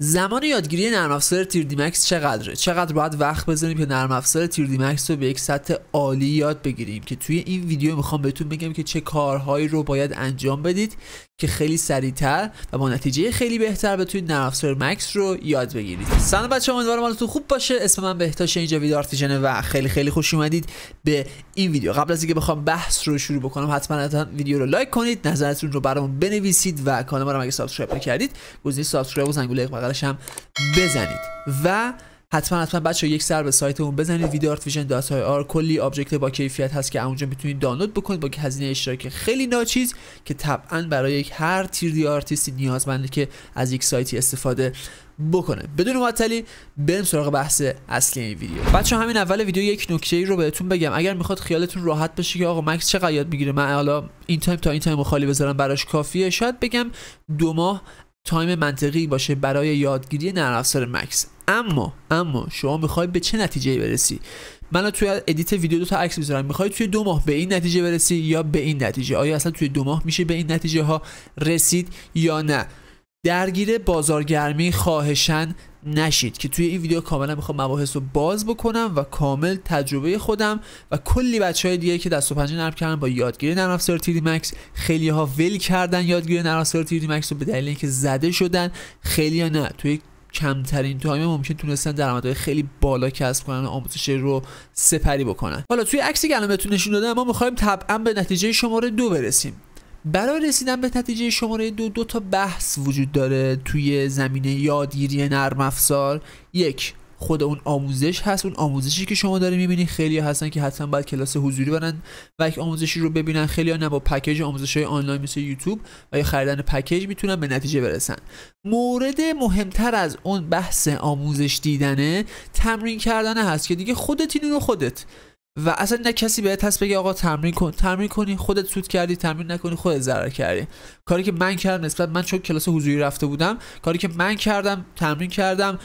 زمان یادگیری نرم افزار چقدره؟ چقدر باید وقت بذاریم که نرم افزار رو به یک سطح عالی یاد بگیریم که توی این ویدیو میخوام بهتون بگم که چه کارهایی رو باید انجام بدید که خیلی سریعتر و با نتیجه خیلی بهتر بتونید نرم افزار مکس رو یاد بگیرید. سلام بچه‌ها امیدوارم حالتون خوب باشه. اسم من بهتاش اینجا ویدیو آرتیجن و خیلی خیلی خوش اومدید به این ویدیو. قبل از اینکه بخوام بحث رو شروع بکنم حتما ویدیو رو لایک کنید، نظرتون رو برام بنویسید و کانال ما رو اگه سابسکرایب نکردید، گزینه سابسکرایب و زنگوله بغلش هم بزنید و حتما حتما بچه یک سر به سایت سایتمون بزنید ویدیو آرت ویژن آر کلی آبجکت با کیفیت هست که اونجا میتونید دانلود بکنید با هزینه اشتراک خیلی ناچیز که طبعا برای یک هر تیر دی آرتیستی نیازمنده که از یک سایتی استفاده بکنه بدون معطلی بریم سراغ بحث اصلی این ویدیو بچه همین اول ویدیو یک نکته ای رو بهتون بگم اگر میخواد خیالتون راحت بشه که آقا مکس چقدر یاد میگیره من حالا این تایم تا این تایم خالی بذارم براش کافیه شاید بگم دو ماه تایم منطقی باشه برای یادگیری نرم مکس اما اما شما میخوای به چه نتیجه برسی من توی ادیت ویدیو دو تا عکس میذارم میخوای توی دو ماه به این نتیجه برسی یا به این نتیجه آیا اصلا توی دو ماه میشه به این نتیجه ها رسید یا نه درگیر بازارگرمی خواهشن نشید که توی این ویدیو کاملا میخوام مباحث رو باز بکنم و کامل تجربه خودم و کلی بچه های دیگه که دست و پنجه نرم کردن با یادگیری نرم افزار تیری مکس خیلی ها ول کردن یادگیری نرم افزار تیری مکس رو به دلیل اینکه زده شدن خیلی ها نه توی کمترین تایم ممکن تونستن درآمدهای خیلی بالا کسب کنن و آموزش رو سپری بکنن حالا توی عکسی که الان بهتون نشون دادم ما میخوایم طبعا به نتیجه شماره دو برسیم برای رسیدن به نتیجه شماره دو دو تا بحث وجود داره توی زمینه یادگیری نرم افزار یک خود اون آموزش هست اون آموزشی که شما داره میبینی خیلی هستن که حتما باید کلاس حضوری برن و یک آموزشی رو ببینن خیلی ها نه با پکیج آموزش های آنلاین مثل یوتیوب و یا خریدن پکیج میتونن به نتیجه برسن مورد مهمتر از اون بحث آموزش دیدنه تمرین کردن هست که دیگه خودت خودت و اصلا نه کسی بهت هست بگه آقا تمرین کن تمرین کنی خودت سود کردی تمرین نکنی خودت ضرر کردی کاری که من کردم نسبت من چون کلاس حضوری رفته بودم کاری که من کردم تمرین کردم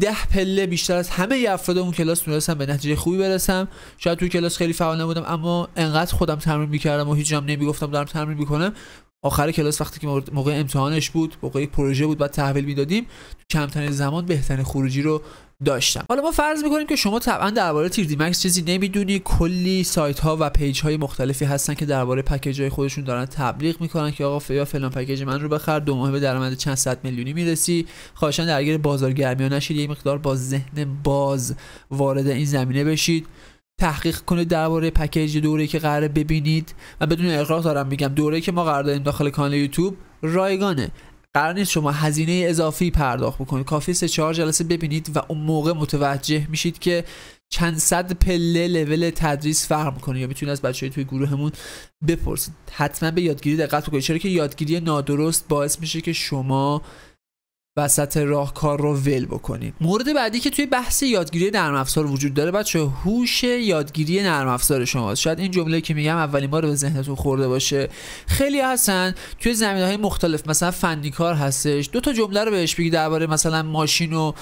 ده پله بیشتر از همه افراد اون کلاس تونستم به نتیجه خوبی برسم شاید توی کلاس خیلی فعال نبودم اما انقدر خودم تمرین میکردم و هیچ جام نمیگفتم دارم تمرین میکنم آخر کلاس وقتی که موقع امتحانش بود موقع پروژه بود و تحویل میدادیم تو کمترین زمان بهترین خروجی رو داشتم حالا ما فرض میکنیم که شما طبعا درباره تیردی مکس چیزی نمیدونی کلی سایت ها و پیج های مختلفی هستن که درباره پکیج های خودشون دارن تبلیغ میکنن که آقا فیا فلان پکیج من رو بخر دو ماه به درآمد چند صد میلیونی میرسی خواهشان درگیر بازار ها نشید یه مقدار با ذهن باز وارد این زمینه بشید تحقیق کنید درباره پکیج دوره که قرار ببینید و بدون اقراق دارم میگم دوره که ما قرار داریم داخل کانال یوتیوب رایگانه قرار نیست شما هزینه اضافی پرداخت بکنید کافی سه چهار جلسه ببینید و اون موقع متوجه میشید که چند صد پله لول تدریس فرق میکنه یا میتونید از بچه های توی گروهمون بپرسید حتما به یادگیری دقت بکنید چرا که یادگیری نادرست باعث میشه که شما وسط راه کار رو ول بکنیم مورد بعدی که توی بحث یادگیری نرم افزار وجود داره بچه هوش یادگیری نرم افزار شماست شاید این جمله که میگم اولین بار به ذهنتون خورده باشه خیلی هستن توی زمینه های مختلف مثلا فنی کار هستش دو تا جمله رو بهش بگی درباره مثلا ماشین و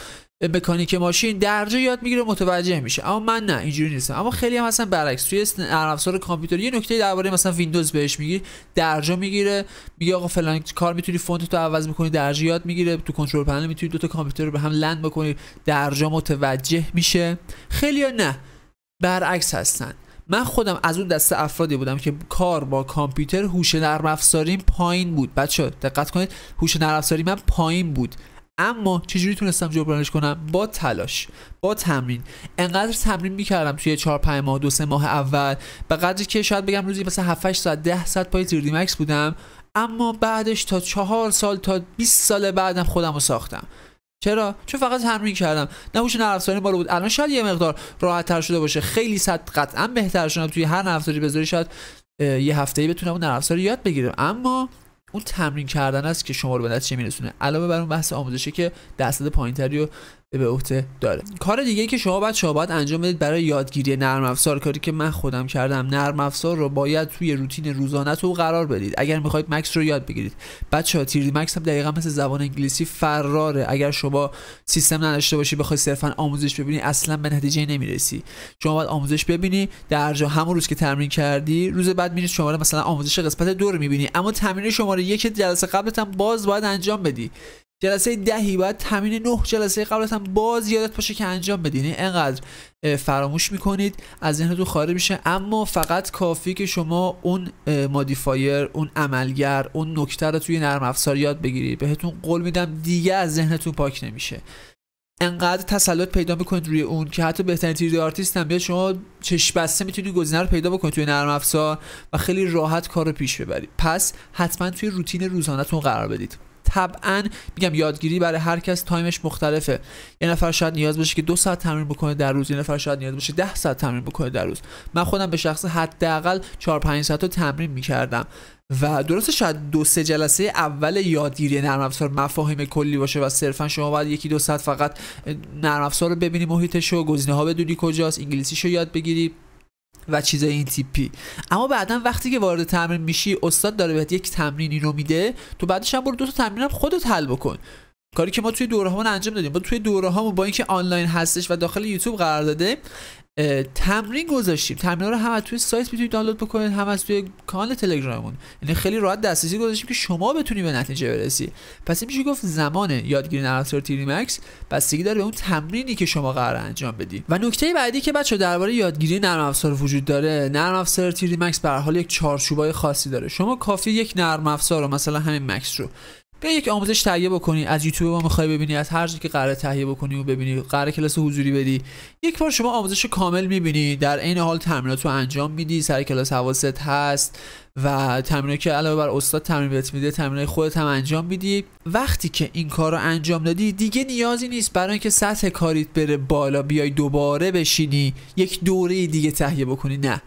به مکانیک ماشین درجا یاد میگیره متوجه میشه اما من نه اینجوری نیستم اما خیلی هم مثلا برعکس توی نرم افزار کامپیوتر. یه نکته درباره مثلا ویندوز بهش میگی درجا میگیره میگه آقا فلان کار میتونی فونت تو عوض میکنی درجه یاد میگیره تو کنترل پنل میتونی دو تا کامپیوتر رو به هم لند بکنی درجا متوجه میشه خیلی ها نه برعکس هستن من خودم از اون دسته افرادی بودم که کار با کامپیوتر هوش نرم افزاریم پایین بود بچه دقت کنید هوش نرم افزاری من پایین بود اما چجوری تونستم جبرانش کنم با تلاش با تمرین انقدر تمرین میکردم توی 4 5 ماه دو سه ماه اول به قدری که شاید بگم روزی مثلا 7 8 ساعت 10 ساعت پای تیردی مکس بودم اما بعدش تا چهار سال تا 20 سال بعدم خودم رو ساختم چرا چون فقط تمرین کردم نهوش نرم افزاری بالا بود الان شاید یه مقدار راحت تر شده باشه خیلی صد قطعا بهتر شدم توی هر نرم بذاری شاید یه هفته‌ای بتونم اون نرفساری یاد بگیرم اما اون تمرین کردن است که شما رو به نتیجه میرسونه علاوه بر اون بحث آموزشی که درصد پایینتری رو به عهده داره کار دیگه که شما باید شما باید انجام بدید برای یادگیری نرم افزار کاری که من خودم کردم نرم افزار رو باید توی روتین تو قرار بدید اگر میخواید مکس رو یاد بگیرید بچا تیری مکس هم دقیقا مثل زبان انگلیسی فراره اگر شما سیستم نداشته باشی بخوای صرفا آموزش ببینی اصلا به نتیجه نمیرسی شما باید آموزش ببینی در جا همون روز که تمرین کردی روز بعد میرید شماره مثلا آموزش قسمت دور رو میبینی اما تمرین شماره یک جلسه قبلت هم باز باید انجام بدی جلسه دهی باید تمرین نه جلسه از هم باز یادت باشه که انجام بدین یعنی انقدر فراموش میکنید از ذهنتون خارج میشه اما فقط کافی که شما اون مادیفایر اون عملگر اون نکته رو توی نرم افزار یاد بگیرید بهتون قول میدم دیگه از ذهنتون پاک نمیشه انقدر تسلط پیدا میکنید روی اون که حتی بهترین تیری آرتیست هم بیاد شما چشم بسته میتونید گزینه رو پیدا بکنید توی نرم افزار و خیلی راحت کار رو پیش ببرید پس حتما توی روتین روزانهتون قرار بدید طبعا میگم یادگیری برای هر کس تایمش مختلفه یه نفر شاید نیاز باشه که دو ساعت تمرین بکنه در روز یه نفر شاید نیاز باشه ده ساعت تمرین بکنه در روز من خودم به شخص حداقل 4 5 ساعت رو تمرین میکردم و درسته شاید دو سه جلسه اول یادگیری نرم افزار مفاهیم کلی باشه و صرفا شما باید یکی دو ساعت فقط نرم افزار رو ببینی محیطش رو گزینه ها بدونی کجاست انگلیسیش رو یاد بگیری و چیز این تیپی اما بعدا وقتی که وارد تمرین میشی استاد داره بهت یک تمرینی رو میده تو بعدش هم برو دو تا تمرین هم خودت حل بکن کاری که ما توی دوره انجام دادیم ما توی دوره با اینکه آنلاین هستش و داخل یوتیوب قرار داده تمرین گذاشتیم تمرین رو هم از توی سایت میتونید دانلود بکنید هم از توی کانال تلگراممون یعنی خیلی راحت دسترسی گذاشتیم که شما بتونید به نتیجه برسی پس این میشه گفت زمان یادگیری نرم تیری مکس بستگی داره به اون تمرینی که شما قرار انجام بدید و نکته بعدی که بچه درباره یادگیری نرم افزار وجود داره نرم افزار تیری مکس به حال یک چارچوبای خاصی داره شما کافی یک نرم افزار رو مثلا همین مکس رو بیا یک آموزش تهیه بکنی از یوتیوب ما میخوای ببینی از هر جایی که قرار تهیه بکنی و ببینی قراره کلاس حضوری بدی یک بار شما آموزش کامل میبینی در عین حال تمرینات رو انجام میدی سر کلاس حواست هست و تمرینی که علاوه بر استاد تمرین بهت میده تمرینای خودت هم انجام میدی وقتی که این کار رو انجام دادی دیگه نیازی نیست برای اینکه سطح کاریت بره بالا بیای دوباره بشینی یک دوره دیگه تهیه بکنی نه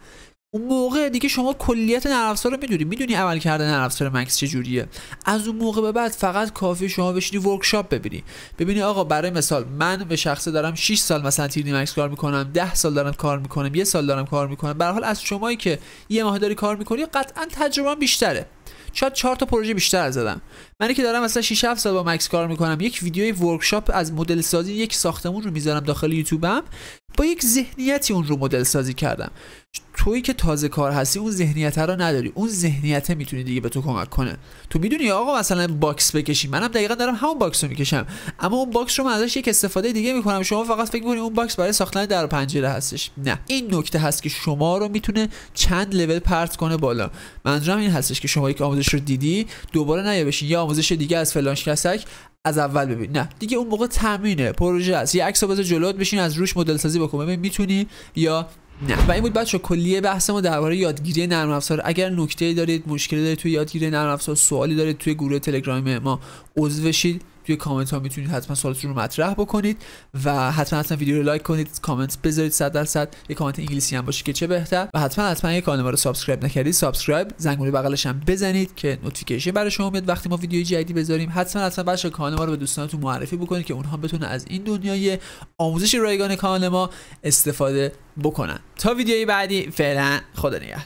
اون موقع دیگه شما کلیت نرفسار رو میدونی میدونی عمل کردن نرفسار مکس چه جوریه از اون موقع به بعد فقط کافی شما بشینی ورکشاپ ببینی ببینی آقا برای مثال من به شخصه دارم 6 سال مثلا تیرنی مکس کار میکنم 10 سال دارم کار میکنم یه سال دارم کار میکنم به حال از شمایی که یه ماه داری کار میکنی قطعا تجربه بیشتره شاید چهار تا پروژه بیشتر زدم منی که دارم مثلا 6 7 سال با مکس کار میکنم یک ویدیوی ورکشاپ از مدل سازی یک ساختمون رو میذارم داخل یوتیوبم با یک ذهنیتی اون رو مدل سازی کردم تویی که تازه کار هستی اون ذهنیت رو نداری اون ذهنیت میتونی دیگه به تو کمک کنه تو میدونی آقا مثلا باکس بکشی منم دقیقا دارم همون باکس رو میکشم اما اون باکس رو من ازش یک استفاده دیگه میکنم شما فقط فکر میکنی اون باکس برای ساختن در پنجره هستش نه این نکته هست که شما رو میتونه چند لول پرت کنه بالا منظورم این هستش که شما یک آموزش رو دیدی دوباره نیا بشی یا آموزش دیگه از فلانش کسک از اول ببین نه دیگه اون موقع تامینه پروژه است یه عکسو بذار جلوت بشین از روش مدل سازی بکن ببین میتونی یا نه و این بود بچه کلیه بحث ما درباره یادگیری نرم افزار اگر نکته دارید مشکلی دارید توی یادگیری نرم افزار سوالی دارید توی گروه تلگرام ما عضو بشید توی کامنت ها میتونید حتما سوالتون رو مطرح بکنید و حتما حتما ویدیو رو لایک کنید کامنت بذارید در صد یه کامنت انگلیسی هم باشه که چه بهتر و حتما حتما یه کانال ما رو سابسکرایب نکردید سابسکرایب زنگوله بغلش هم بزنید که نوتیفیکیشن برای شما بیاد وقتی ما ویدیو جدیدی بذاریم حتما حتما بچا کانال ما رو به دوستانتون معرفی بکنید که اونها بتونن از این دنیای آموزش رایگان کانال ما استفاده بکنن تا ویدیوی بعدی فعلا خدا نگهدار